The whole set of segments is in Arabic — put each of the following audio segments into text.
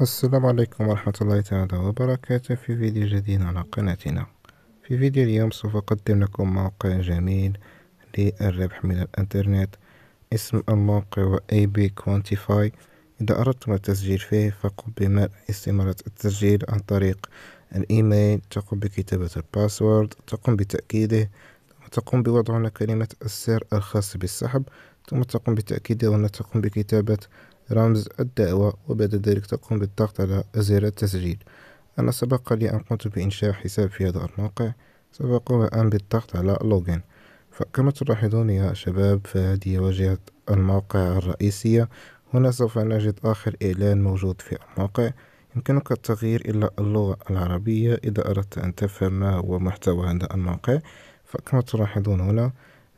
السلام عليكم ورحمة الله تعالى وبركاته في فيديو جديد على قناتنا في فيديو اليوم سوف أقدم لكم موقع جميل للربح من الإنترنت اسم الموقع هو AB Quantify إذا أردتم التسجيل فيه فقم بملء استمارة التسجيل عن طريق الإيميل تقوم بكتابة الباسورد تقوم بتأكيده تقوم بوضع هنا كلمة السر الخاص بالسحب ثم تقوم بتأكيده هنا تقوم بكتابة رمز الدعوة وبعد ذلك تقوم بالضغط على زر التسجيل أنا سبق لي أن قمت بإنشاء حساب في هذا الموقع سبق الآن بالضغط على لوجين فكما تلاحظون يا شباب فهذه واجهة الموقع الرئيسية هنا سوف نجد آخر إعلان موجود في الموقع يمكنك التغيير إلى اللغة العربية إذا أردت أن تفهم ما هو محتوى هذا الموقع فكما تلاحظون هنا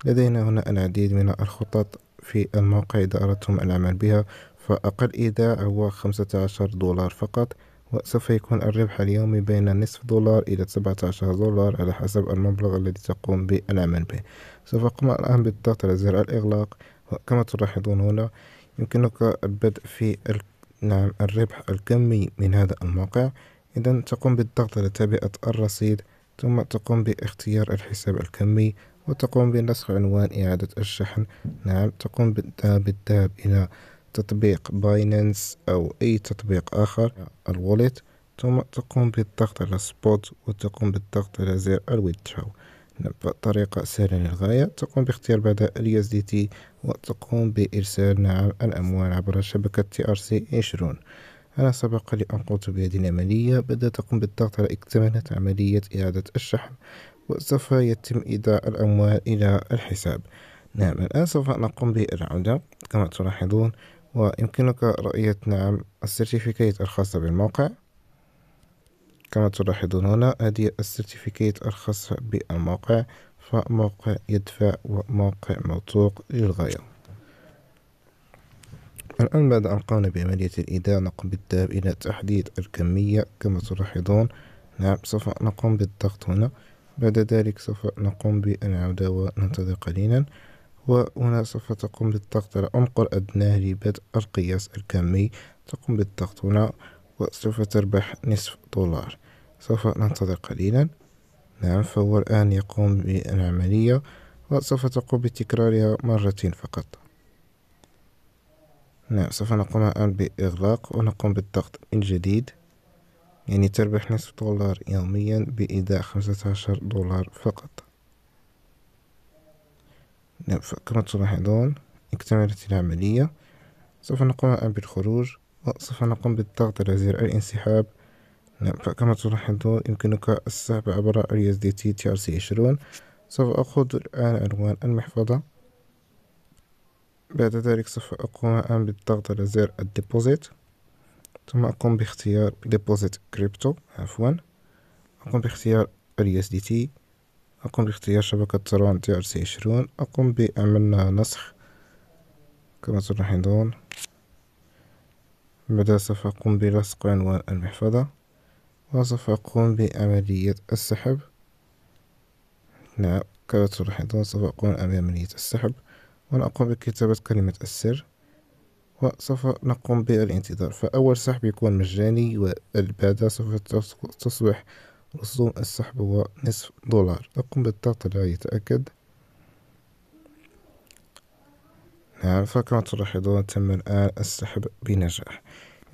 لدينا هنا العديد من الخطط في الموقع إذا أردتم العمل بها فأقل إيداع هو خمسة عشر دولار فقط وسوف يكون الربح اليومي بين نصف دولار إلى سبعة عشر دولار على حسب المبلغ الذي تقوم بالعمل به سوف أقوم الآن بالضغط على زر الإغلاق وكما تلاحظون هنا يمكنك البدء في ال... نعم الربح الكمي من هذا الموقع إذا تقوم بالضغط على تابعة الرصيد ثم تقوم باختيار الحساب الكمي وتقوم بنسخ عنوان إعادة الشحن نعم تقوم بالذهاب إلى تطبيق باينانس أو أي تطبيق آخر الوليت ثم تقوم بالضغط على سبوت وتقوم بالضغط على زر الويدراو بطريقة سهلة للغاية تقوم باختيار بعد دي USDT وتقوم بإرسال نعم الأموال عبر شبكة TRC 20 أنا سبق لي أن قمت بهذه العملية بدأ تقوم بالضغط على اكتملت عملية إعادة الشحن وسوف يتم إيداع الأموال إلى الحساب نعم الآن سوف نقوم بالعودة كما تلاحظون ويمكنك رؤية نعم السيرتيفيكيت الخاصة بالموقع كما تلاحظون هنا هذه السيرتيفيكيت الخاصة بالموقع فموقع يدفع وموقع موثوق للغاية الآن بعد أن قمنا بعملية الإيداع نقوم بالذهاب إلى تحديد الكمية كما تلاحظون نعم سوف نقوم بالضغط هنا بعد ذلك سوف نقوم بالعودة وننتظر قليلا سوف تقوم بالضغط على أنقر أدناه لبدء القياس الكمي تقوم بالضغط هنا وسوف تربح نصف دولار سوف ننتظر قليلا نعم فهو الآن يقوم بالعملية وسوف تقوم بتكرارها مرتين فقط نعم سوف نقوم الآن بإغلاق ونقوم بالضغط من جديد يعني تربح نصف دولار يوميا بإيداع خمسة عشر دولار فقط نعم، فكرة الحضان اكتملت العملية سوف نقوم الآن بالخروج وسوف نقوم بالضغط على زر الانسحاب نعم، فكما تلاحظون يمكنك السحب عبر USDT TRC20 سوف أخذ الآن عنوان المحفظة بعد ذلك سوف أقوم الآن بالضغط على زر الديبوزيت ثم أقوم باختيار ديبوزيت كريبتو عفوا أقوم باختيار ال USDT أقوم باختيار شبكة تران تي ار سي عشرون أقوم بعمل نسخ كما تلاحظون بعدها سوف أقوم بلصق عنوان المحفظة وسوف أقوم بعملية السحب نعم كما تلاحظون سوف أقوم بعملية السحب ونقوم بكتابة كلمة السر وسوف نقوم بالانتظار فأول سحب يكون مجاني وبعدها سوف تصبح رسوم السحب هو نصف دولار نقوم بالضغط لكي يتأكد نعم فكما تلاحظون تم الآن السحب بنجاح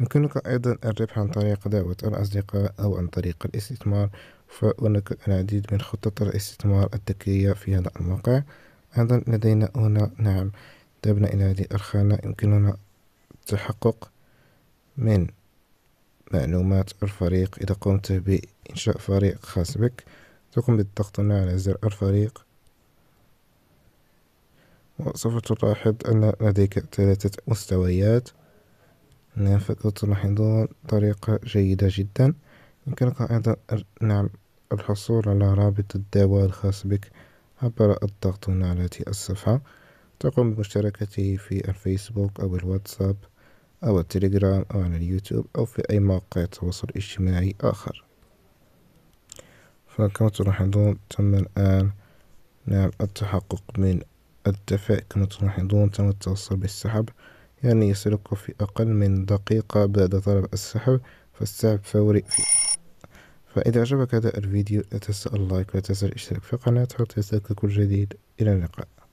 يمكنك أيضا الربح عن طريق دعوة الأصدقاء أو عن طريق الاستثمار فهناك العديد من خطط الاستثمار الذكية في هذا الموقع أيضا لدينا هنا نعم ذهبنا إلى هذه الخانة يمكننا التحقق من معلومات الفريق إذا قمت بإنشاء فريق خاص بك تقوم بالضغط هنا على زر الفريق وسوف تلاحظ أن لديك ثلاثة مستويات فتلاحظون طريقة جيدة جدا يمكنك أيضا نعم الحصول على رابط الدواء الخاص بك عبر الضغط هنا على هذه الصفحة تقوم بمشاركته في الفيسبوك أو الواتساب أو التليجرام أو على اليوتيوب أو في أي موقع تواصل اجتماعي آخر فكما تلاحظون تم الآن نعم التحقق من الدفع كما تلاحظون تم التوصل بالسحب يعني يسلك في أقل من دقيقة بعد طلب السحب فالسحب فوري فإذا أعجبك هذا الفيديو لا تنسى اللايك ولا تنسى الاشتراك في القناة حتى يصلك كل جديد إلى اللقاء